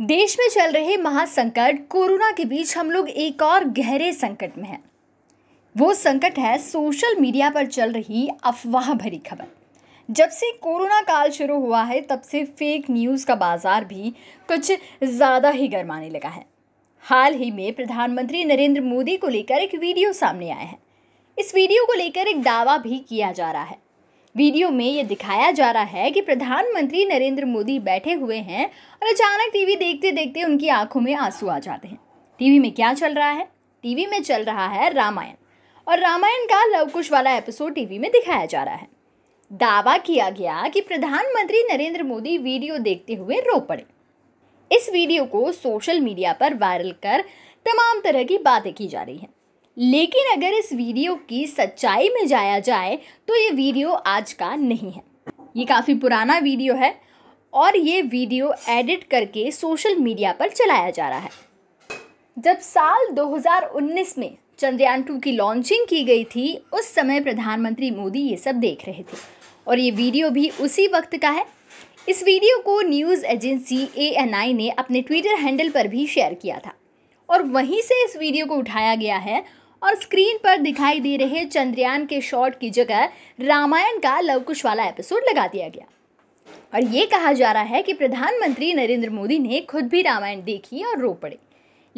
देश में चल रहे महासंकट कोरोना के बीच हम लोग एक और गहरे संकट में हैं वो संकट है सोशल मीडिया पर चल रही अफवाह भरी खबर जब से कोरोना काल शुरू हुआ है तब से फेक न्यूज़ का बाजार भी कुछ ज़्यादा ही गर्माने लगा है हाल ही में प्रधानमंत्री नरेंद्र मोदी को लेकर एक वीडियो सामने आया है इस वीडियो को लेकर एक दावा भी किया जा रहा है वीडियो में ये दिखाया जा रहा है कि प्रधानमंत्री नरेंद्र मोदी बैठे हुए हैं और अचानक टीवी देखते देखते उनकी आंखों में आंसू आ जाते हैं टीवी में क्या चल रहा है टीवी में चल रहा है रामायण और रामायण का लवकुश वाला एपिसोड टीवी में दिखाया जा रहा है दावा किया गया कि प्रधानमंत्री नरेंद्र मोदी वीडियो देखते हुए रो पड़े इस वीडियो को सोशल मीडिया पर वायरल कर तमाम तरह की बातें की जा रही हैं लेकिन अगर इस वीडियो की सच्चाई में जाया जाए तो ये वीडियो आज का नहीं है ये काफ़ी पुराना वीडियो है और ये वीडियो एडिट करके सोशल मीडिया पर चलाया जा रहा है जब साल 2019 में चंद्रयान टू की लॉन्चिंग की गई थी उस समय प्रधानमंत्री मोदी ये सब देख रहे थे और ये वीडियो भी उसी वक्त का है इस वीडियो को न्यूज़ एजेंसी ए ने अपने ट्विटर हैंडल पर भी शेयर किया था और वहीं से इस वीडियो को उठाया गया है और स्क्रीन पर दिखाई दे रहे चंद्रयान के शॉट की जगह रामायण का लवकुश वाला एपिसोड लगा दिया गया और ये कहा जा रहा है कि प्रधानमंत्री नरेंद्र मोदी ने खुद भी रामायण देखी और रो पड़े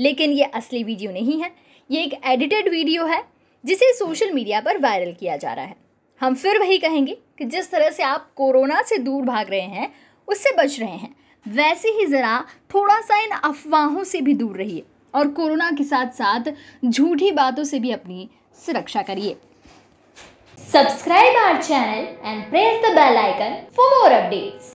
लेकिन ये असली वीडियो नहीं है ये एक एडिटेड वीडियो है जिसे सोशल मीडिया पर वायरल किया जा रहा है हम फिर वही कहेंगे कि जिस तरह से आप कोरोना से दूर भाग रहे हैं उससे बच रहे हैं वैसे ही ज़रा थोड़ा सा इन अफवाहों से भी दूर रहिए और कोरोना के साथ साथ झूठी बातों से भी अपनी सुरक्षा करिए subscribe our channel and press the bell icon for more updates